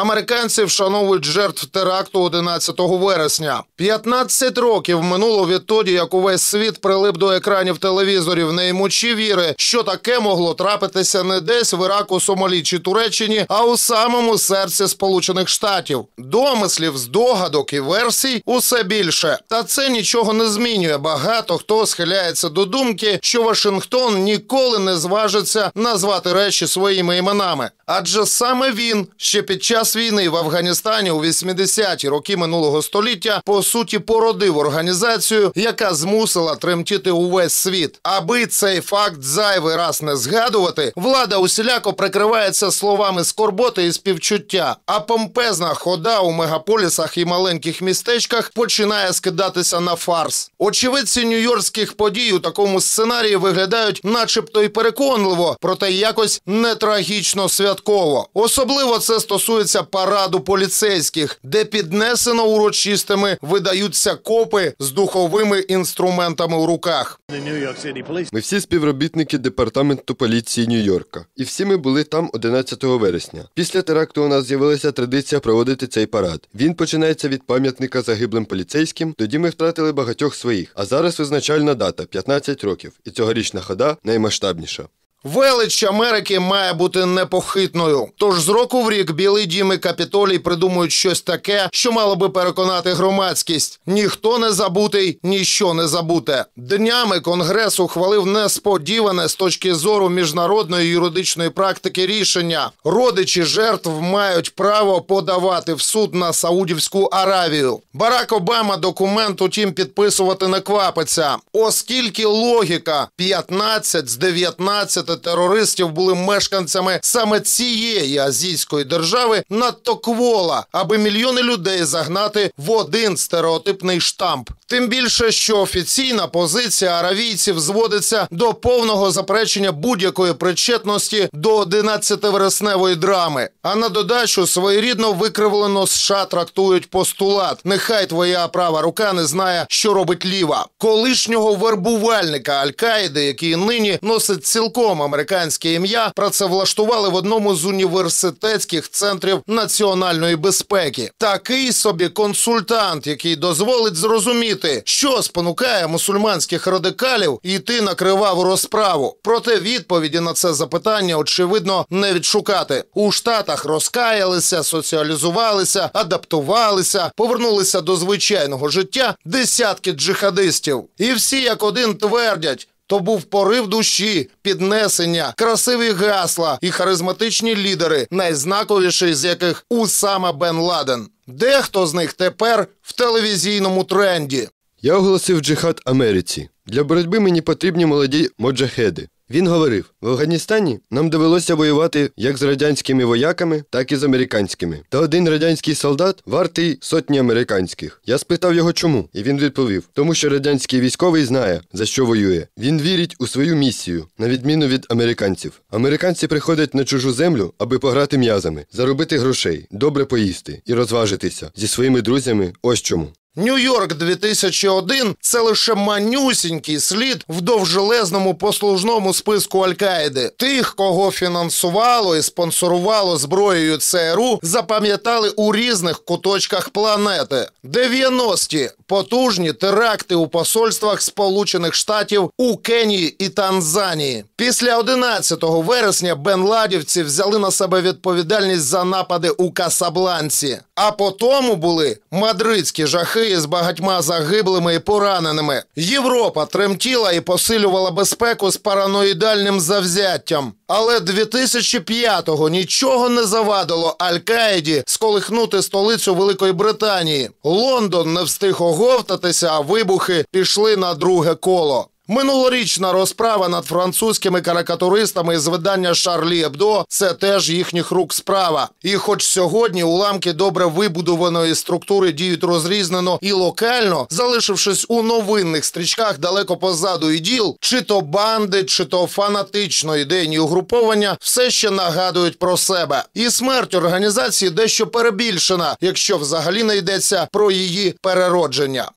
Американці вшановують жертв теракту 11 вересня. 15 років минуло відтоді, як увесь світ прилип до екранів телевізорів. не Неймучі віри, що таке могло трапитися не десь в Іраку, Сомалі чи Туреччині, а у самому серці Сполучених Штатів. Домислів, здогадок і версій усе більше. Та це нічого не змінює. Багато хто схиляється до думки, що Вашингтон ніколи не зважиться назвати речі своїми іменами, адже саме він ще під час час війни в Афганістані у 80-ті роки минулого століття по суті породив організацію, яка змусила тремтіти увесь світ. Аби цей факт зайвий раз не згадувати, влада усіляко прикривається словами скорботи і співчуття. А помпезна хода у мегаполісах і маленьких містечках починає скидатися на фарс. Очевидці нью-йоркських подій у такому сценарії виглядають, начебто, й переконливо, проте якось не трагічно святково. Особливо це стосується проводиться параду поліцейських, де піднесено урочистими видаються копи з духовими інструментами у руках. Ми всі співробітники департаменту поліції Нью-Йорка, і всі ми були там 11 вересня. Після теракту у нас з'явилася традиція проводити цей парад. Він починається від пам'ятника загиблим поліцейським. Тоді ми втратили багатьох своїх. А зараз визначальна дата 15 років, і цьогорічна хода наймасштабніша. Велич Америки має бути непохитною. Тож з року в рік білий дім і капітолій придумують щось таке, що мало би переконати громадськість. Ніхто не забутий, ніщо не забуте. Днями конгрес ухвалив несподіване з точки зору міжнародної юридичної практики рішення. Родичі жертв мають право подавати в суд на Саудівську Аравію. Барак Обама документ, утім, підписувати не квапиться, оскільки логіка 15 з 19 терористів були мешканцями саме цієї азійської держави, надто квола, аби мільйони людей загнати в один стереотипний штамп. Тим більше, що офіційна позиція аравійців зводиться до повного заперечення будь-якої причетності до 11 вересневої драми. А на додачу своєрідно викривлено США трактують постулат. Нехай твоя права рука не знає, що робить ліва, колишнього вербувальника Аль-Каїди, який нині носить цілком Американське ім'я працевлаштували в одному з університетських центрів національної безпеки. Такий собі консультант, який дозволить зрозуміти, що спонукає мусульманських радикалів йти на криваву розправу. Проте відповіді на це запитання очевидно не відшукати. У штатах розкаялися, соціалізувалися, адаптувалися, повернулися до звичайного життя десятки джихадистів, і всі як один твердять. То був порив душі, піднесення, красиві гасла і харизматичні лідери, найзнаковіші з яких Усама Бен Ладен. Дехто з них тепер в телевізійному тренді. Я оголосив джихад Америці. Для боротьби мені потрібні молоді моджахеди. Він говорив: в Афганістані нам довелося воювати як з радянськими вояками, так і з американськими. Та один радянський солдат вартий сотні американських. Я спитав його, чому, і він відповів: тому що радянський військовий знає, за що воює. Він вірить у свою місію, на відміну від американців. Американці приходять на чужу землю, аби пограти м'язами, заробити грошей, добре поїсти і розважитися зі своїми друзями. Ось чому. Нью-Йорк 2001 – це лише манюсінький слід в довжелезному послужному списку Аль-Каїди. Тих, кого фінансувало і спонсорувало зброєю ЦРУ, запам'ятали у різних куточках планети. 90-ті – потужні теракти у посольствах Сполучених Штатів у Кенії і Танзанії. Після 11 вересня Бенладівці взяли на себе відповідальність за напади у Касабланці. А по тому були мадридські жахи бої з багатьма загиблими і пораненими. Європа тремтіла і посилювала безпеку з параноїдальним завзяттям. Але 2005-го нічого не завадило Аль-Каїді сколихнути столицю Великої Британії. Лондон не встиг оговтатися, а вибухи пішли на друге коло. Минулорічна розправа над французькими карикатуристами з видання Шарлі Ебдо це теж їхніх рук справа. І, хоч сьогодні уламки добре вибудованої структури діють розрізнено і локально, залишившись у новинних стрічках далеко позаду і діл, чи то банди, чи то фанатично ідейні угруповання, все ще нагадують про себе. І смерть організації дещо перебільшена, якщо взагалі не йдеться про її переродження.